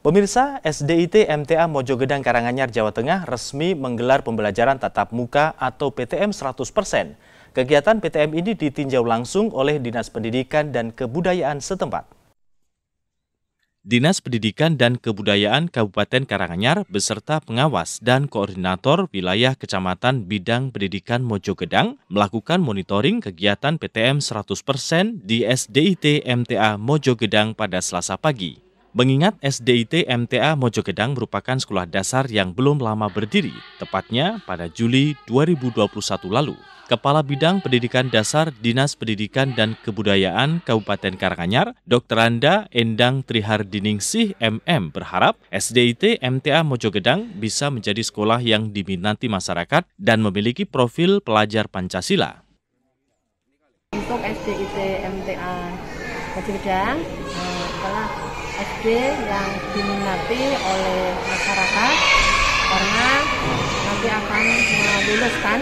Pemirsa, SDIT MTA Mojogedang Karanganyar Jawa Tengah resmi menggelar pembelajaran tatap muka atau PTM 100%. Kegiatan PTM ini ditinjau langsung oleh Dinas Pendidikan dan Kebudayaan setempat. Dinas Pendidikan dan Kebudayaan Kabupaten Karanganyar beserta pengawas dan koordinator wilayah Kecamatan Bidang Pendidikan Mojogedang melakukan monitoring kegiatan PTM 100% di SDIT MTA Mojogedang pada Selasa pagi. Mengingat SDIT MTA Mojokedang merupakan sekolah dasar yang belum lama berdiri, tepatnya pada Juli 2021 lalu. Kepala Bidang Pendidikan Dasar Dinas Pendidikan dan Kebudayaan Kabupaten Karanganyar, Dr. Anda Endang Trihardiningsih MM berharap SDIT MTA Mojogedang bisa menjadi sekolah yang diminati masyarakat dan memiliki profil pelajar Pancasila. Untuk SDIT MTA Mojogedang, eh, SD yang diminati oleh masyarakat karena nanti akan meluluskan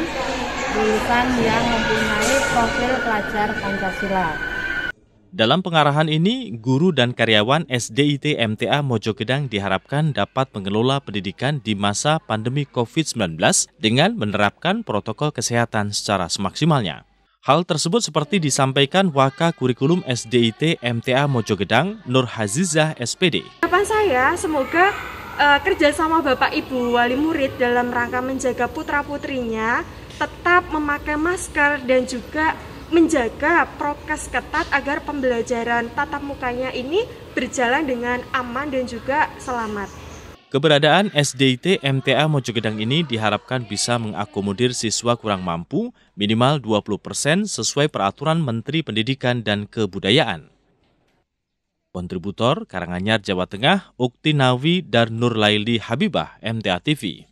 lulusan yang mempunyai profil pelajar Pancasila. Dalam pengarahan ini, guru dan karyawan SDIT MTA Mojogedang diharapkan dapat mengelola pendidikan di masa pandemi COVID-19 dengan menerapkan protokol kesehatan secara semaksimalnya. Hal tersebut seperti disampaikan Waka Kurikulum SDIT MTA Mojogedang, Nur Hazizah SPD. Harapan saya semoga uh, kerjasama Bapak Ibu wali murid dalam rangka menjaga putra-putrinya tetap memakai masker dan juga menjaga prokes ketat agar pembelajaran tatap mukanya ini berjalan dengan aman dan juga selamat. Keberadaan SDIT MTA Mojogedang ini diharapkan bisa mengakomodir siswa kurang mampu minimal 20% sesuai peraturan Menteri Pendidikan dan Kebudayaan. Kontributor Karanganyar Jawa Tengah Uktinawi dan Nurlaili Habibah MTA TV.